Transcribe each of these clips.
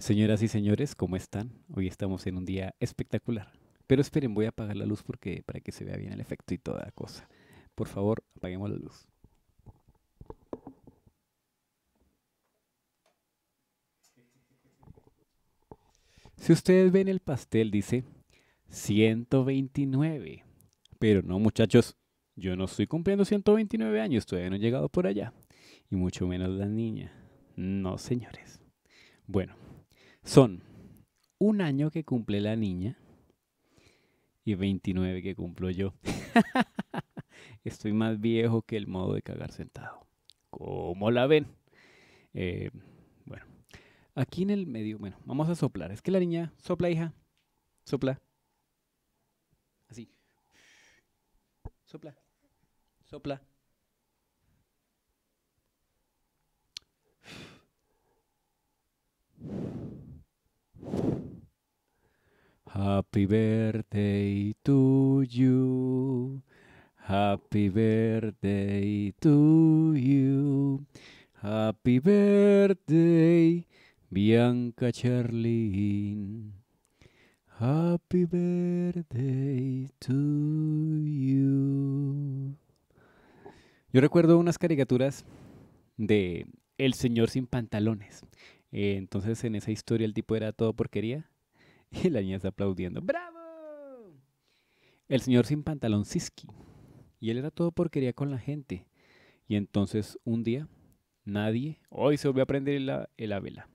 Señoras y señores, ¿cómo están? Hoy estamos en un día espectacular. Pero esperen, voy a apagar la luz porque para que se vea bien el efecto y toda cosa. Por favor, apaguemos la luz. Si ustedes ven el pastel dice 129. Pero no, muchachos, yo no estoy cumpliendo 129 años, todavía no he llegado por allá. Y mucho menos la niña. No, señores. Bueno, son un año que cumple la niña y 29 que cumplo yo. Estoy más viejo que el modo de cagar sentado. ¿Cómo la ven? Eh, bueno, aquí en el medio, bueno, vamos a soplar. Es que la niña sopla, hija. Sopla. Así. Sopla. Sopla. Happy birthday to you. Happy birthday to you. Happy birthday, Bianca Charlene. Happy birthday to you. Yo recuerdo unas caricaturas de El Señor sin pantalones. entonces en esa historia el tipo era todo porquería Y la niña está aplaudiendo. ¡Bravo! El señor sin pantalón Siski. Y él era todo porquería con la gente. Y entonces un día, nadie, hoy se volvió a prender la, vela.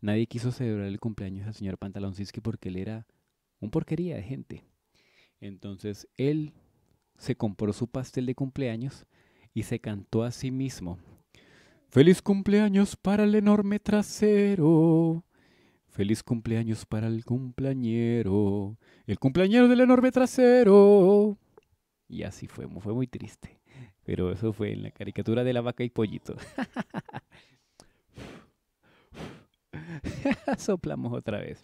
Nadie quiso celebrar el cumpleaños al señor pantalón Siski porque él era un porquería de gente. Entonces él se compró su pastel de cumpleaños y se cantó a sí mismo. Feliz cumpleaños para el enorme trasero. Feliz cumpleaños para el cumpleañero, el cumpleañero del enorme trasero. Y así fue, fue muy triste. Pero eso fue en la caricatura de la vaca y pollito. Soplamos otra vez.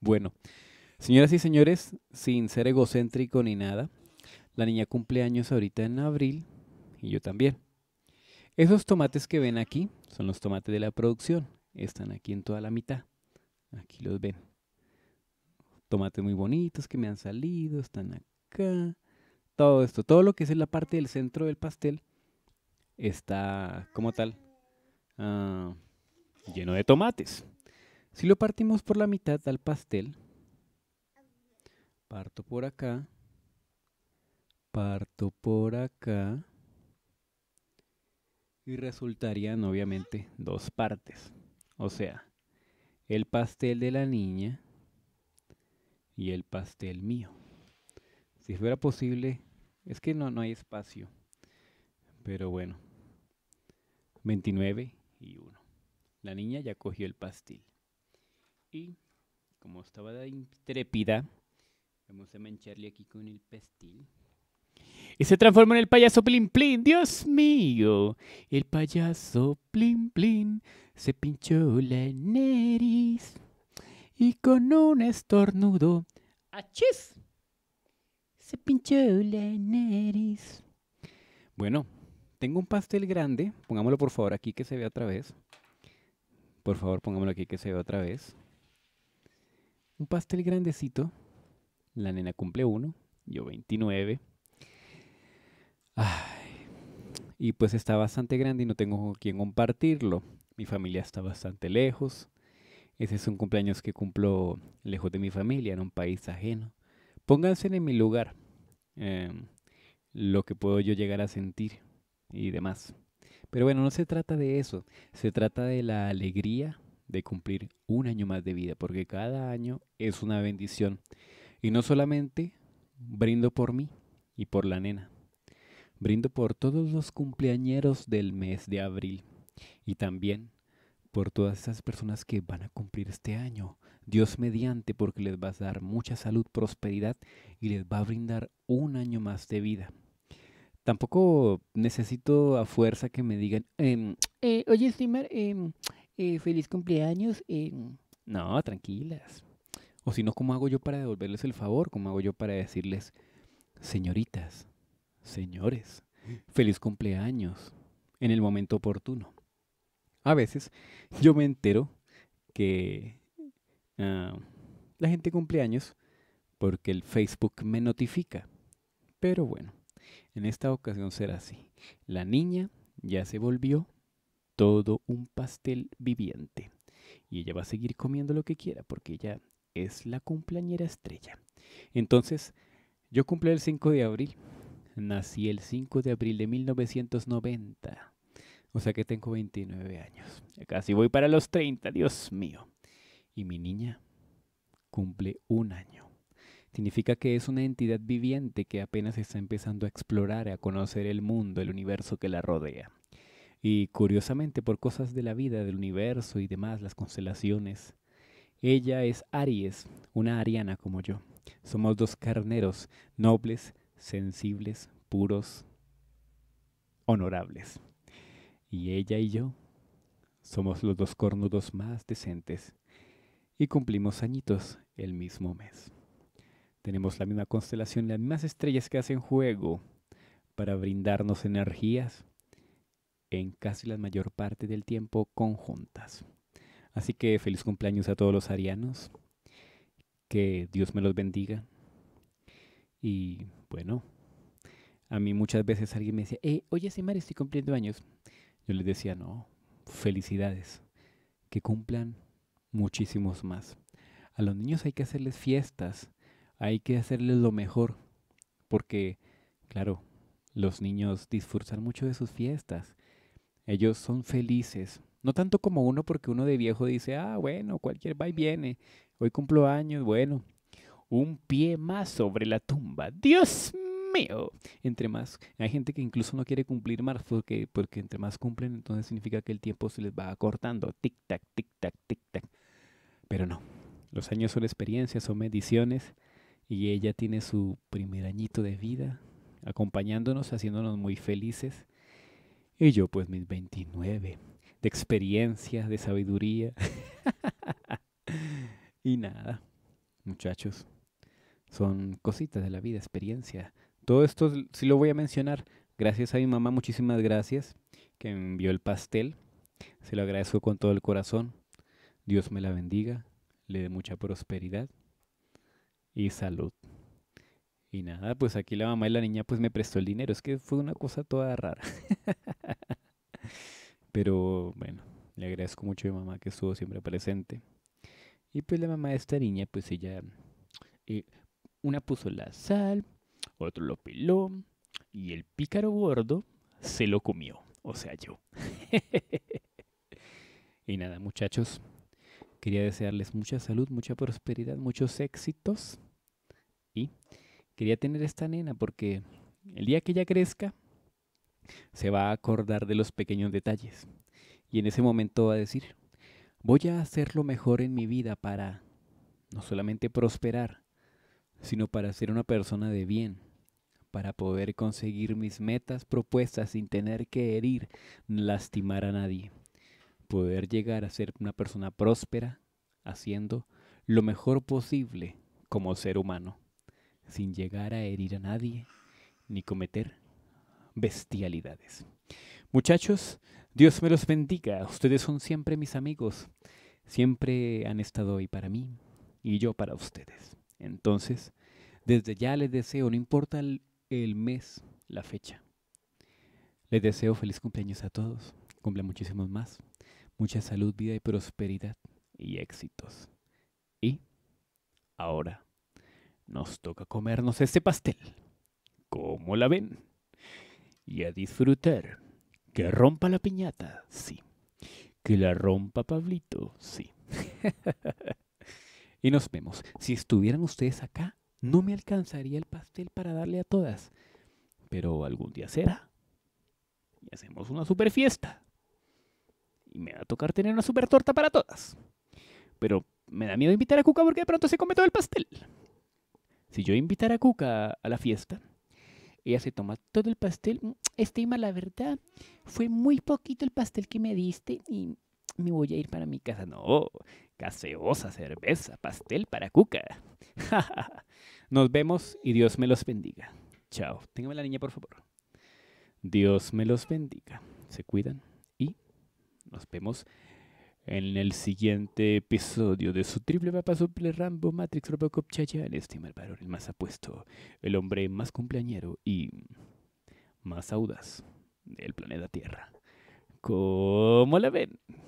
Bueno, señoras y señores, sin ser egocéntrico ni nada, la niña cumpleaños ahorita en abril y yo también. Esos tomates que ven aquí son los tomates de la producción. Están aquí en toda la mitad. Aquí los ven. Tomates muy bonitos que me han salido, están acá. Todo esto, todo lo que es en la parte del centro del pastel está como tal ah, lleno de tomates. Si lo partimos por la mitad al pastel, parto por acá, parto por acá y resultarían obviamente dos partes. O sea, el pastel de la niña y el pastel mío. Si fuera posible, es que no, no hay espacio. Pero bueno, 29 y 1. La niña ya cogió el pastel. Y como estaba de intrépida, vamos a mancharle aquí con el pastel y se transformó en el payaso Plin Plin. Dios mío, el payaso Plin Plin se pinchó la nariz y con un estornudo, ¡achis! Se pinchó la nariz. Bueno, tengo un pastel grande. Pongámoslo por favor aquí que se vea otra vez. Por favor, pongámoslo aquí que se vea otra vez. Un pastel grandecito. La nena cumple uno, yo veintinueve. Ay, y pues está bastante grande y no tengo con quién compartirlo. Mi familia está bastante lejos. Ese es un cumpleaños que cumplo lejos de mi familia, en un país ajeno. Pónganse en mi lugar, em, lo que puedo yo llegar a sentir y demás. Pero bueno, no se trata de eso, se trata de la alegría de cumplir un año más de vida, porque cada año es una bendición. Y no solamente brindo por mí y por la nena, Brindo por todos los cumpleañeros del mes de abril y también por todas esas personas que van a cumplir este año. Dios mediante, porque les vas a dar mucha salud, prosperidad y les va a brindar un año más de vida. Tampoco necesito a fuerza que me digan, em, eh, oye, Steamer, em, eh, feliz cumpleaños. Em". No, tranquilas. O si no, ¿cómo hago yo para devolverles el favor? ¿Cómo hago yo para decirles, señoritas, señores, feliz cumpleaños, en el momento oportuno. A veces yo me entero que ah, la gente cumpleaños porque el Facebook me notifica. Pero bueno, en esta ocasión será así. La niña ya se volvió todo un pastel viviente. Y ella va a seguir comiendo lo que quiera porque ella es la cumpleañera estrella. Entonces, yo cumplí el 5 de abril Nací el 5 de abril de 1990. O sea que tengo 29 años. casi voy para los 30, Dios mío. Y mi niña cumple un año. Significa que es una entidad viviente que apenas está empezando a explorar, a conocer el mundo, el universo que la rodea. Y curiosamente, por cosas de la vida, del universo y demás, las constelaciones, ella es Aries, una ariana como yo. Somos dos carneros, nobles, sensibles, puros, honorables. Y ella y yo somos los dos cornudos más decentes y cumplimos añitos el mismo mes. Tenemos la misma constelación, las mismas estrellas que hacen juego para brindarnos energías en casi la mayor parte del tiempo conjuntas. Así que feliz cumpleaños a todos los arianos. Que Dios me los bendiga. Y bueno, a mí muchas veces alguien me decía, eh, oye, Mario estoy cumpliendo años. Yo les decía, no, felicidades, que cumplan muchísimos más. A los niños hay que hacerles fiestas, hay que hacerles lo mejor, porque, claro, los niños disfrutan mucho de sus fiestas. Ellos son felices, no tanto como uno, porque uno de viejo dice, ah, bueno, cualquier va y viene, hoy cumplo años, bueno, un pie más sobre la tumba. Dios mío. Entre más, hay gente que incluso no quiere cumplir más porque, porque entre más cumplen, entonces significa que el tiempo se les va acortando. Tic tac, tic tac, tic tac. Pero no. Los años son experiencias, son mediciones y ella tiene su primer añito de vida acompañándonos, haciéndonos muy felices. Y yo pues mis 29 de experiencia, de sabiduría. y nada, muchachos, son cositas de la vida, experiencia. Todo esto sí lo voy a mencionar. Gracias a mi mamá, muchísimas gracias, que me envió el pastel. Se lo agradezco con todo el corazón. Dios me la bendiga, le dé mucha prosperidad y salud. Y nada, pues aquí la mamá y la niña pues me prestó el dinero. Es que fue una cosa toda rara. Pero bueno, le agradezco mucho a mi mamá que estuvo siempre presente. Y pues la mamá de esta niña, pues ella eh, una puso la sal, otro lo peló y el pícaro gordo se lo comió, o sea yo. y nada, muchachos, quería desearles mucha salud, mucha prosperidad, muchos éxitos y quería tener esta nena porque el día que ella crezca se va a acordar de los pequeños detalles y en ese momento va a decir, voy a hacer lo mejor en mi vida para no solamente prosperar, sino para ser una persona de bien, para poder conseguir mis metas propuestas sin tener que herir, lastimar a nadie, poder llegar a ser una persona próspera, haciendo lo mejor posible como ser humano, sin llegar a herir a nadie ni cometer bestialidades. Muchachos, Dios me los bendiga, ustedes son siempre mis amigos, siempre han estado hoy para mí y yo para ustedes. Entonces, desde ya les deseo, no importa el, mes, la fecha, les deseo feliz cumpleaños a todos, cumple muchísimos más, mucha salud, vida y prosperidad y éxitos. Y ahora nos toca comernos este pastel. como la ven? Y a disfrutar. Que rompa la piñata, sí. Que la rompa Pablito, sí. y nos vemos. Si estuvieran ustedes acá, no me alcanzaría el pastel para darle a todas. Pero algún día será. Y hacemos una super fiesta. Y me va a tocar tener una super torta para todas. Pero me da miedo invitar a Cuca porque de pronto se come todo el pastel. Si yo invitar a Cuca a la fiesta, ella se toma todo el pastel. Mm, Estima, la verdad, fue muy poquito el pastel que me diste y me voy a ir para mi casa. No, Caseosa, cerveza, pastel para cuca. Nos vemos y Dios me los bendiga. Chao. Téngame la niña, por favor. Dios me los bendiga. Se cuidan y nos vemos en el siguiente episodio de su triple mapa suple Rambo Matrix Robocop Chaya, el estima varón, el más apuesto, el hombre más cumpleañero y más audaz del planeta Tierra. ¿Cómo la ven?